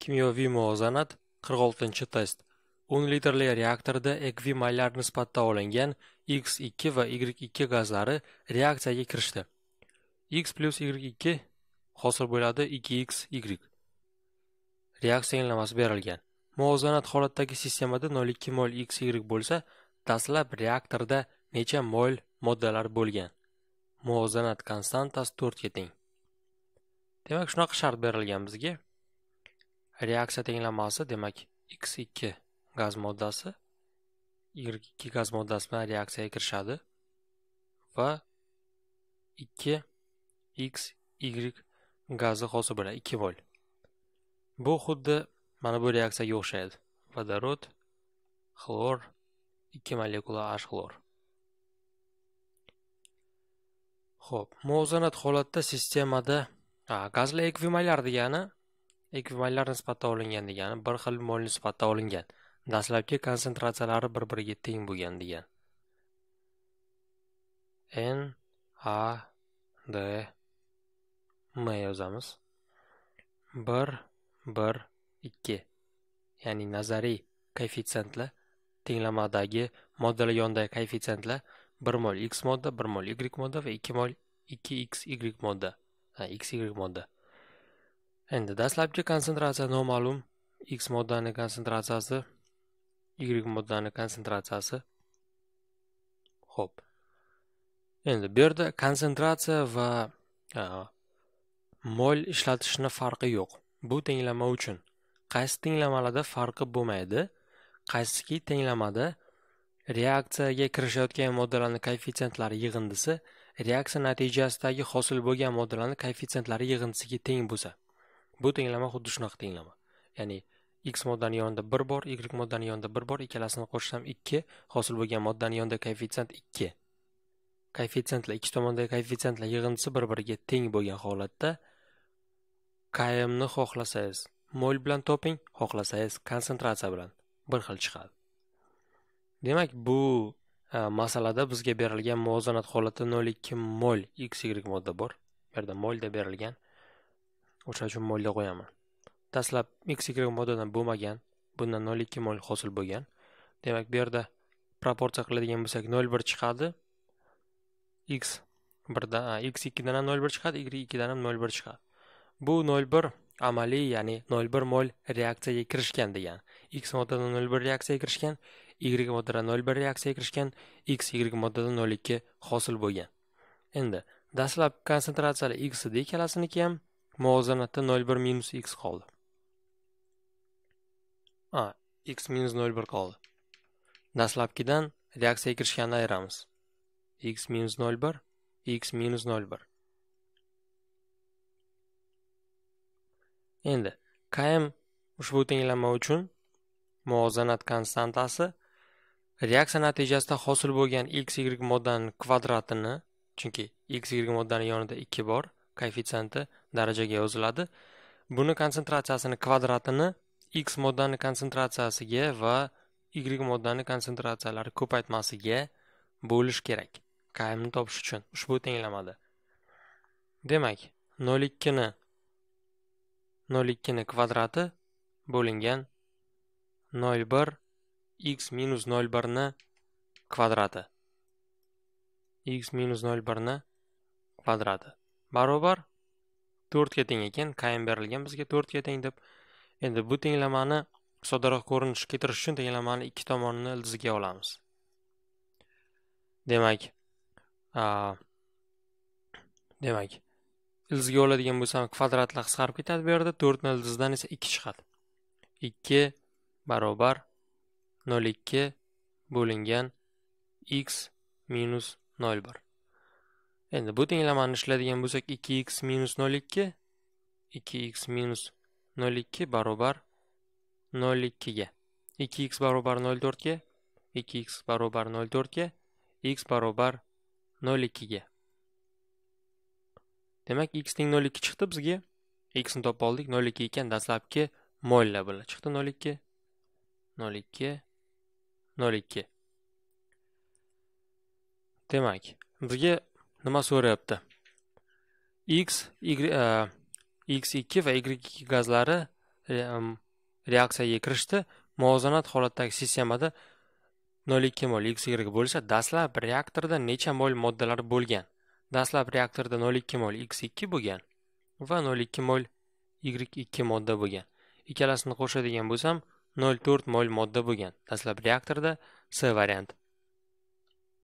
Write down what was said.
Kimyoviy muvozanat 46-test. 10 litrli reaktorda ekvi maylar nisbatda olingan X2 va Y2 gazlari reaksiyaga kirishdi. X plus Y2 hosil bo'ladi 2XY. Reaksiya yenglamasi berilgan. Muvozanat holatdagi sistemada 0,2 mol XY bo'lsa, dastlab reaktorda necha mol moddalar bo'lgan? Muvozanat konstantasi 4 ga teng. Demak, shunaqa shart berilgan bizga. Reaksiya tenglamasi demak x2 gaz moddasi y2 gaz moddasi bilan reaksiyaga kirishadi va 2 x y gazi hosil bo'ladi 2 mol. Bu xuddi mana bu reaksiyaga o'xshaydi. Vodorod, xlor, 2 molekula H xlor. Xo'p, muvozanat holatda sistemada gazli ekvimallar degani ekvivalentlar nisbatda olingan degani bir xil mol nisbatda olingan dastlabki konsentratsiyalari bir biriga teng bo'lgan degan n a d m yozamiz bir bir ikki ya'ni nazariy koeffitsientlar tenglamadagi moddalar yonidagi koeffitsientlar bir mol x modda bir mol y modda va ikki mol ikki x y modda x y modda endi dastlabki konsentratsiya noma'lum x moddaning konsentratsiyasi y moddaning konsentratsiyasi Xo'p. endi bu yerda konsentratsiya va mol ishlatishni farqi yo'q bu tenglama uchun qaysi tenglamalarda farqi bo'lmaydi qaysiki tenglamada reaksiyaga kirishayotgan moddalarning koeffitsentlari yig'indisi reaksiya natijasidagi hosil bo'lgan moddalarning koeffitsentlari yig'indisiga teng bo'lsa bu tenglama xuddi shunaqa tenglama ya'ni x moddani yonida bir bor y moddani yonida bir bor ikkalasini qo'shsam ikki hosil bo'lgan moddani yonida koeffitsient ikki koeffitsiyentlar ikki tomondagi koeffitsiyentlar yig'indisi bir biriga teng bo'lgan holatda kmni xohlasangiz mol bilan toping xohlasangiz konsentratsiya bilan bir xil chiqadi demak bu e, masalada bizga berilgan muvozanat holati 0.2 mol x y modda bor bu yerda molda berilgan o'sha uchun molga qo'yaman dastlab x y modadan bo'lmagan bundan nol ikki mol hosil bo'lgan demak bu yerda proporsiya qiladigan bo'lsak nol bir chiqadi x birdan x ikkidan ham nol bir chiqadi y ikkidan ham nol bir chiqadi bu nol bir amaliy ya'ni nol bir mol reaksiyaga kirishgan degan x moddadan nol bir reaksiyaga kirishgan y moddadan nol bir reaksiyaga kirishgan x y moddadan nol ikki hosil bo'lgan endi dastlab konsentratsiyali x ikkalasini ham muvozanatda 0,1 minus x qoldi a x minus 0,1 qoldi dastlabkidan reaksiyaga kirishganini ayiramiz x minus 0,1 x minus 0,1 endi km ushbu tenglama uchun muvozanat konstantasi reaksiya natijasida hosil bo'lgan x y moddaning kvadratini chunki x y moddaning yonida 2 bor koeffitsiyenti darajaga yoziladi buni konsentratsiyasini kvadratini x moddani konsentratsiyasiga va y moddani konsentratsiyalari ko'paytmasiga bo'lish kerak kmni topish uchun ushbu tenglamada demak 0,2 ni 0,2 ni kvadrati bo'lingan 0,1 x minus nol birni kvadrati x minus nol birni kvadrati barobar to'rtga teng ekan qayin berilgan bizga to'rtga teng deb endi bu tenglamani soddaroq ko'rinish keltirish uchun tenglamani ikki tomonini ildiziga olamiz demak demak ildiziga oladigan bo'lsam kvadratlar qisqarib ketadi bu yerda to'rtni ildizidan esa ikki chiqadi ikki barobar nol ikki bo'lingan x minus nol bir Endi bu tenglamani ishlaydigan bo'lsak 2x minus 0,2 2x minus 0,2 barobar 0,2 ga. 2x barobar 0,4 ga, 2x barobar 0,4 ga, x barobar 0,2 ga. Demak, x teng 0,2 chiqdi bizga. x ni topib oldik, 0,2 ekan dastlabki molla bilan chiqdi 0,2 0,2 0,2. Demak, bizga nima so'rayapti x y, e, x2 va y2 gazlari um, reaksiyaga kirishdi muvozanat holatdagi sistemada 0,2 mol xy bo'lsa, dastlab reaktorda necha mol moddalar bo'lgan dastlab reaktorda 0,2 mol x2 bo'lgan va 0,2 mol y2 modda bo'lgan ikkalasini qo'shadigan bo'lsam 0,4 mol modda bo'lgan dastlab reaktorda c variant.